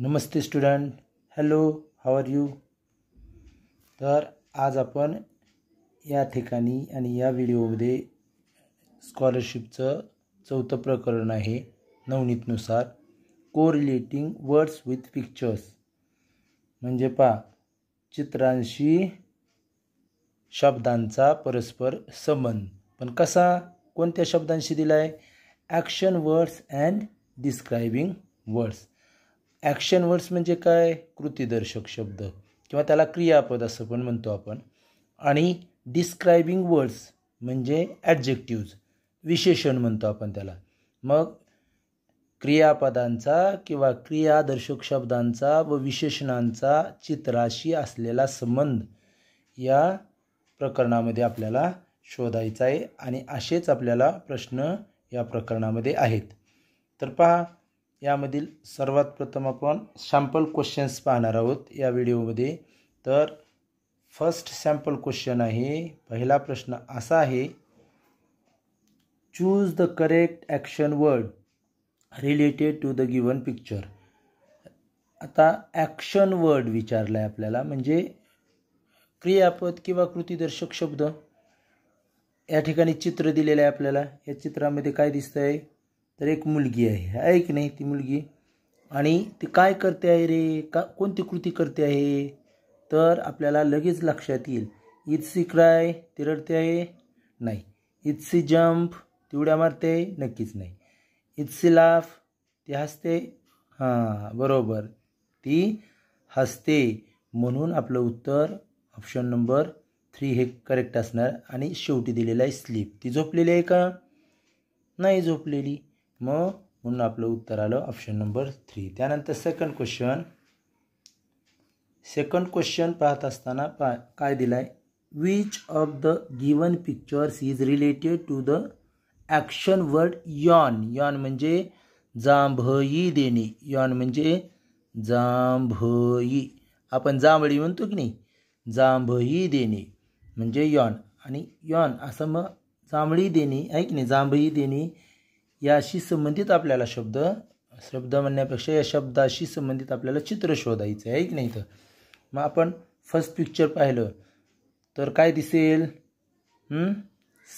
Namaste student hello how are you तर आज आपण या ठिकाणी आणि या व्हिडिओमध्ये स्कॉलरशिपचं चौथं प्रकरण आहे नवनीतनुसार को रिलेटिंग वर्ड्स विथ पिक्चर्स म्हणजे पा चित्रांशी शब्दांचा परस्पर संबंध पण कसा कोणत्या शब्दांशी दिला आहे action words and describing words action words म्हणजे काय कृतीदर्शक शब्द किंवा त्याला क्रियापद असं पण म्हणतो आपण आणि डिस्क्रायबिंग वर्ड्स म्हणजे ॲडजेक्टिव्ज विशेषण म्हणतो आपण त्याला मग क्रियापदांचा किंवा क्रियादर्शक शब्दांचा व विशेषणांचा चित्राशी असलेला संबंध या प्रकरणामध्ये आपल्याला शोधायचा आहे आणि असेच आपल्याला प्रश्न या प्रकरणामध्ये आहेत तर पहा यामधील सर्वात प्रथम आपण सॅम्पल क्वेश्चन्स पाहणार आहोत या व्हिडिओमध्ये तर फर्स्ट सॅम्पल क्वेश्चन आहे पहिला प्रश्न असा आहे choose the correct action word related to the given picture आता ॲक्शन वर्ड विचारला आहे आपल्याला म्हणजे क्रियापद किंवा कृतीदर्शक शब्द या ठिकाणी चित्र दिलेलं आहे आपल्याला या चित्रामध्ये काय दिसतं आहे तर एक मुलगी आहे आहे की नाही ती मुलगी आणि ती काय करते आहे रे का कोणती कृती करते आहे तर आपल्याला लगेच लक्षात येईल इतसी क्राय ती रडते आहे नाही इतसी जंप ती उड्या मारते नक्कीच नाही सी लाफ ती हसते हां बरोबर ती हसते म्हणून आपलं उत्तर ऑप्शन नंबर थ्री हे करेक्ट असणार आणि शेवटी दिलेलं आहे स्लीप ती झोपलेली आहे का नाही झोपलेली मग म्हणून आपलं उत्तर आलं ऑप्शन नंबर थ्री त्यानंतर सेकंड क्वेश्चन सेकंड क्वेश्चन पाहत असताना पा काय दिलाय which of the given pictures is related to the action word yawn yawn म्हणजे जांभई देणे यॉन म्हणजे जांभई आपण जांभळी म्हणतो की नाही जांभई देणे म्हणजे यॉन आणि यॉन असं मग जांभळी देणे आहे की नाही जांभई देणे याशी संबंधित आपल्याला शब्द शब्द म्हणण्यापेक्षा या शब्दाशी संबंधित आपल्याला चित्र शोधायचं आहे की नाही तर मग आपण फर्स्ट पिक्चर पाहिलं तर काय दिसेल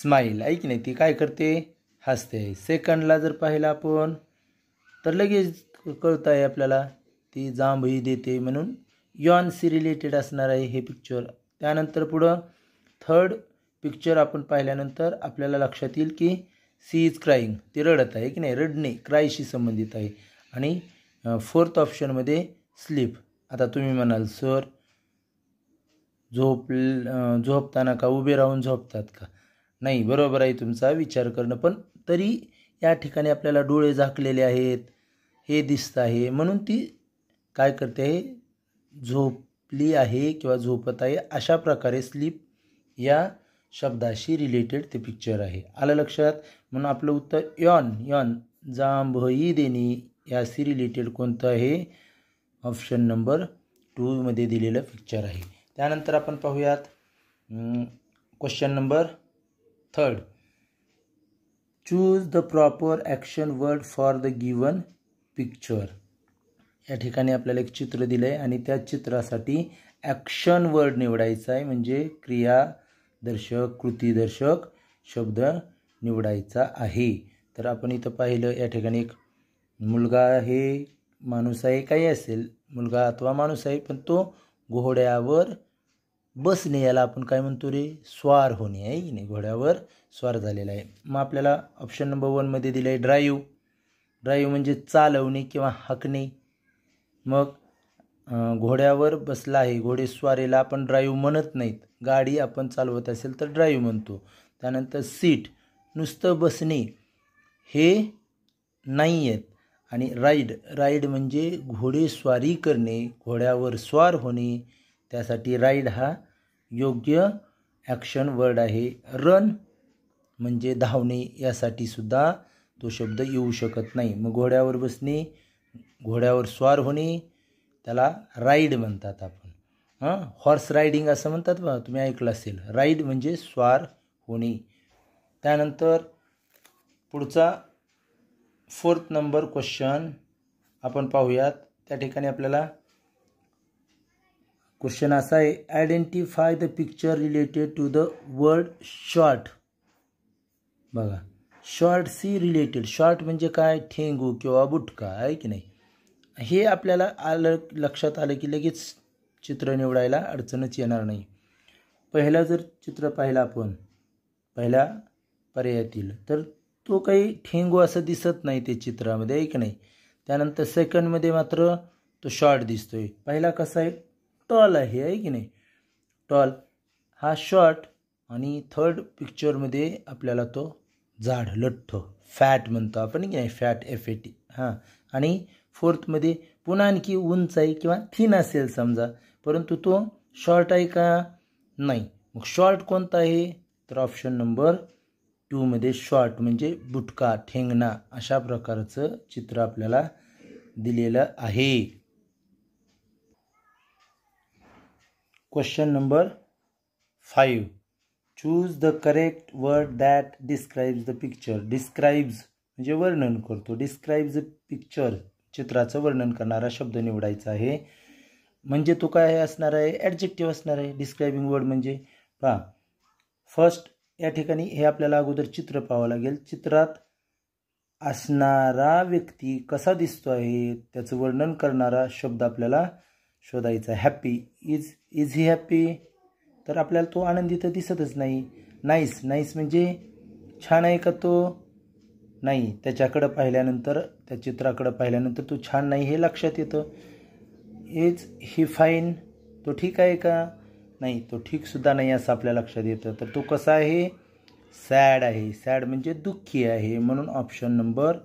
स्माईल आहे की नाही ती काय करते हसते सेकंडला जर पाहिलं आपण तर लगेच कळतं आहे आपल्याला ती जांभई देते म्हणून सी रिलेटेड असणार आहे हे पिक्चर त्यानंतर पुढं थर्ड पिक्चर आपण पाहिल्यानंतर आपल्याला लक्षात येईल की सी इज क्राईंग ते रडत आहे की नाही रडणे क्रायशी संबंधित आहे आणि फोर्थ ऑप्शनमध्ये स्लीप आता तुम्ही म्हणाल सर झोप झोपताना का उभे राहून झोपतात का नाही बरोबर आहे तुमचा विचार करणं पण तरी या ठिकाणी आपल्याला डोळे झाकलेले आहेत हे दिसतं आहे म्हणून ती काय करते आहे झोपली आहे किंवा झोपत आहे अशा प्रकारे स्लीप या शब्दाशी रिलेटेड ते पिक्चर आहे आलं लक्षात म्हणून आपलं उत्तर यॉन यॉन जांभई देनी याशी रिलेटेड कोणतं आहे ऑप्शन नंबर टूमध्ये दिलेलं पिक्चर आहे त्यानंतर आपण पाहूयात question number third choose the proper action word for the given picture या ठिकाणी आपल्याला एक चित्र दिलं आहे आणि त्या चित्रासाठी ॲक्शन वर्ड निवडायचं आहे म्हणजे क्रिया दर्शक कृतीदर्शक शब्द निवडायचा आहे तर आपण इथं पाहिलं या ठिकाणी एक मुलगा हे माणूस आहे काही असेल मुलगा अथवा माणूस आहे पण तो घोड्यावर बसणे याला आपण काय म्हणतो रे स्वार होणे आहे की नाही घोड्यावर स्वार झालेला आहे मग आपल्याला ऑप्शन नंबर वनमध्ये दिलं आहे ड्राईव्ह ड्राईव्ह म्हणजे चालवणे किंवा हाकणे मग घोड्यावर बसला आहे घोडेस्वारीला आपण ड्राईव्ह म्हणत नाहीत गाडी आपण चालवत असेल तर ड्राईव्ह म्हणतो त्यानंतर सीट नुसतं बसणे हे नाही आहेत आणि राईड राईड म्हणजे घोडेस्वारी करणे घोड्यावर स्वार होणे त्यासाठी राईड हा योग्य ॲक्शन वर्ड आहे रन म्हणजे धावणे यासाठी सुद्धा तो शब्द येऊ शकत नाही मग घोड्यावर बसणे घोड्यावर स्वार होणे त्याला राईड म्हणतात आपण हां हॉर्स रायडिंग असं म्हणतात बघा तुम्ही ऐकलं असेल राईड म्हणजे स्वार होणे त्यानंतर पुढचा फोर्थ नंबर क्वेश्चन आपण पाहूयात त्या ठिकाणी आपल्याला क्वेश्चन असा आहे identify the picture related to the word short बघा शॉर्ट सी रिलेटेड शॉर्ट म्हणजे काय ठेंगू किंवा बुटका आहे की नाही हे आपल्याला आलं लक्षात आलं की लगेच चित्र निवडायला अडचणच येणार नाही पहिला जर चित्र पाहिला आपण पहिल्या पर्यायातील तर तो काही ठेंगू असं दिसत नाही ते चित्रामध्ये आहे की नाही त्यानंतर सेकंडमध्ये मात्र तो शॉर्ट दिसतोय पहिला कसा आहे टॉल आहे आहे की नाही टॉल हा शॉर्ट आणि थर्ड पिक्चरमध्ये आपल्याला तो जाड लठ्ठ फॅट म्हणतो आपण की नाही फॅट एफ ए टी हां आणि फोर्थमध्ये पुन्हा आणखी उंच आहे किंवा थिन असेल समजा परंतु तो शॉर्ट आहे का नाही मग शॉर्ट कोणता आहे तर ऑप्शन नंबर टूमध्ये शॉर्ट म्हणजे बुटका ठेंगणा अशा प्रकारचं चित्र आपल्याला दिलेलं आहे question number five choose the correct word that describes the picture describes म्हणजे वर्णन करतो डिस्क्राईब्स द पिक्चर चित्राचं वर्णन करणारा शब्द निवडायचा आहे म्हणजे तो काय असणार आहे ॲडजेक्टिव्ह असणार आहे डिस्क्राईबिंग वर्ड म्हणजे पहा फर्स्ट या ठिकाणी हे आपल्याला अगोदर चित्र पाहावं लागेल चित्रात असणारा व्यक्ती कसा दिसतो आहे त्याचं वर्णन करणारा शब्द आपल्याला शोधायचा happy is is he happy तर आपल्याला तो आनंदी तर दिसतच नाही नाईस नाईस म्हणजे छान आहे का तो नाही त्याच्याकडं पाहिल्यानंतर त्या चित्राकडं पाहिल्यानंतर तू छान नाही हे लक्षात येतं हेच ही फाईन तो ठीक आहे का नाही तो ठीकसुद्धा नाही असं आपल्या लक्षात येतं तर तो कसा आहे सॅड आहे सॅड म्हणजे दुःखी आहे म्हणून ऑप्शन नंबर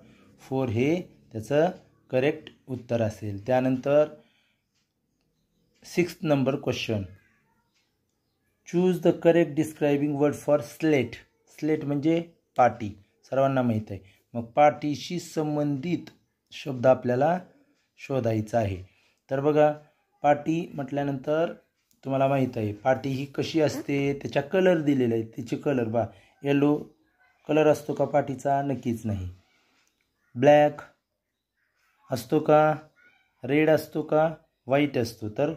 फोर हे त्याचं करेक्ट उत्तर असेल त्यानंतर sixth number question choose the correct describing word for slate slate म्हणजे पाटी सर्वांना माहीत आहे मग पाठीशी संबंधित शब्द आपल्याला शोधायचा आहे तर बघा पाटी म्हटल्यानंतर तुम्हाला माहीत आहे पाटी ही कशी असते त्याच्या कलर दिलेला आहे तिचे कलर बा येलो कलर असतो का पाठीचा नक्कीच नाही ब्लॅक असतो का रेड असतो का व्हाईट असतो तर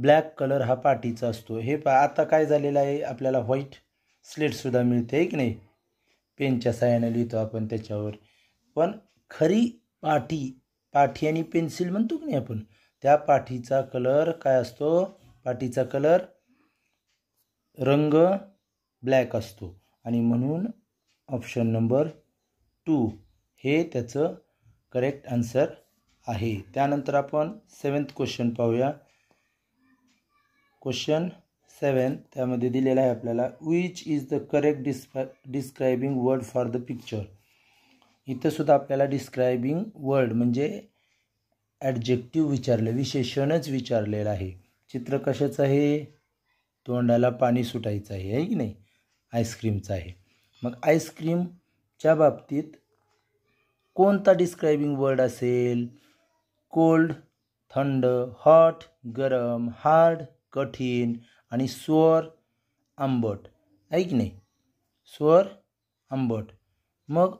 ब्लॅक कलर हा पाठीचा असतो हे पा आता काय झालेलं आहे आपल्याला व्हाईट स्लेटसुद्धा मिळते की नाही पेनच्या सहाय्याने लिहितो आपण त्याच्यावर पण खरी पाठी पाठी आणि पेन्सिल म्हणतो की नाही आपण त्या पाठीचा कलर काय असतो पाठीचा कलर रंग ब्लॅक असतो आणि म्हणून ऑप्शन नंबर टू हे त्याचं करेक्ट आन्सर आहे त्यानंतर आपण सेवन्थ क्वेश्चन पाहूया क्वेश्चन सेवन त्यामध्ये दिलेला आहे आपल्याला विच इज द करेक्ट डिस्क्रा describing word for the picture इथंसुद्धा आपल्याला डिस्क्राईबिंग वर्ड म्हणजे ॲडजेक्टिव्ह विचारलं विशेषणच विचारलेलं आहे चित्र कशाचं आहे तोंडाला पाणी सुटायचं आहे आहे की नाही आईस्क्रीमचं आहे मग आईस्क्रीमच्या बाबतीत कोणता डिस्क्राईबिंग वर्ड असेल कोल्ड थंड हॉट गरम हार्ड कठीण आणि स्वर आंबट ऐक नाही स्वर आंबट मग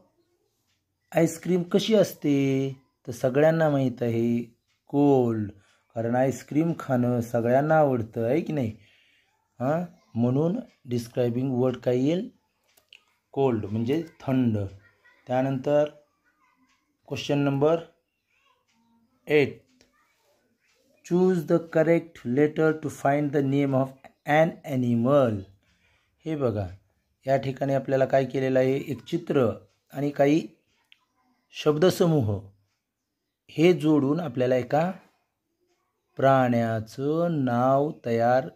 आईस्क्रीम कशी असते तर सगळ्यांना माहीत आहे कोल्ड कारण आईस्क्रीम खाणं सगळ्यांना आवडतं आहे की नाही हां म्हणून डिस्क्राइबिंग वर्ड काय येईल कोल्ड म्हणजे थंड त्यानंतर question number eight choose the correct letter to find the name of an animal हे बघा या ठिकाणी आपल्याला काय केलेलं आहे एक चित्र आणि काही शब्दसमूह हे जोडून आपल्याला एका प्राण्याचं नाव तयार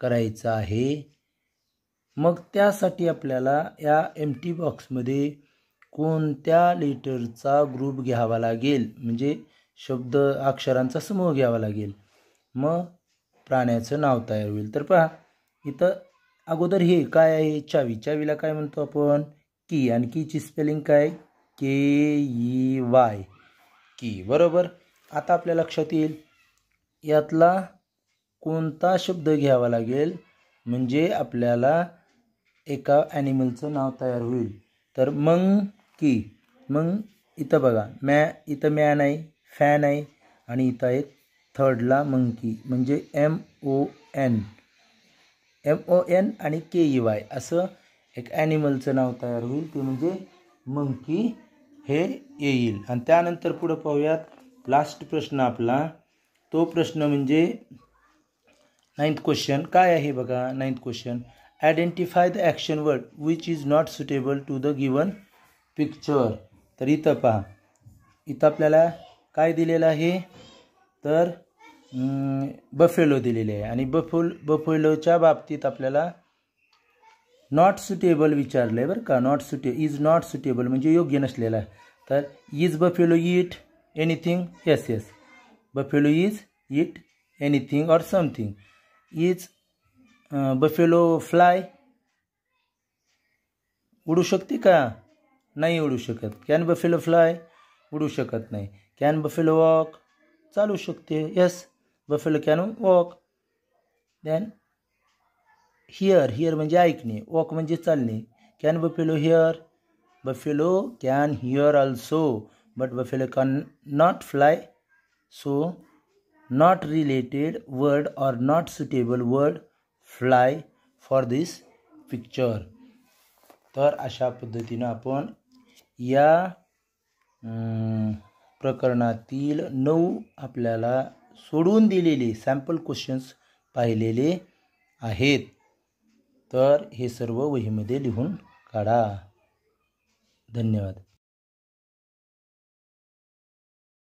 करायचं आहे मग त्यासाठी आपल्याला या एम टी बॉक्समध्ये कोणत्या लेटरचा ग्रुप घ्यावा लागेल म्हणजे शब्द अक्षरांचा समूह घ्यावा लागेल मग प्राण्याचं नाव तयार होईल तर पहा इथं अगोदर हे काय आहे चावी चावीला काय म्हणतो आपण की आणि कीची स्पेलिंग काय के ई वाय की बरोबर आता आपल्या लक्षात येईल यातला कोणता शब्द घ्यावा लागेल म्हणजे आपल्याला एका ॲनिमलचं नाव तयार होईल तर मग की मग इथं बघा मॅ इथं मॅ नाही फॅन आहे आणि इथं एक थर्डला मंकी म्हणजे M O N M O N आणि के ई वाय असं एक ॲनिमलचं नाव तयार होईल ते म्हणजे मंकी हे येईल आणि त्यानंतर पुढं पाहूयात लास्ट प्रश्न आपला तो प्रश्न म्हणजे नाईन्थ क्वेश्चन काय आहे बघा ninth question identify the action word which is not suitable to the given picture तर इथं पहा इथं आपल्याला काय दिलेलं आहे तर बफेलो दिलेले आहे आणि बफुल बफेलोच्या बाबतीत आपल्याला नॉट सुटेबल विचारलं आहे बरं का नॉट सुटे इज नॉट सुटेबल म्हणजे योग्य नसलेला तर is buffalo it anything yes yes buffalo is it anything or something is buffalo fly उडू शकते का नाही उडू शकत कॅन बफेलो फ्लाय उडू शकत नाही कैन बफेलो वॉक चालू शकते yes buffalo can walk then hear hear मे ऐकने वॉक म्हणजे चलने can buffalo hear buffalo can hear also but buffalo can not fly so not related word और not suitable word fly for this picture तो अशा पद्धति अपन या अं, प्रकरणातील नऊ आपल्याला सोडून दिलेले सॅम्पल क्वेश्चन्स पाहिलेले आहेत तर हे सर्व वहीमध्ये लिहून काढा धन्यवाद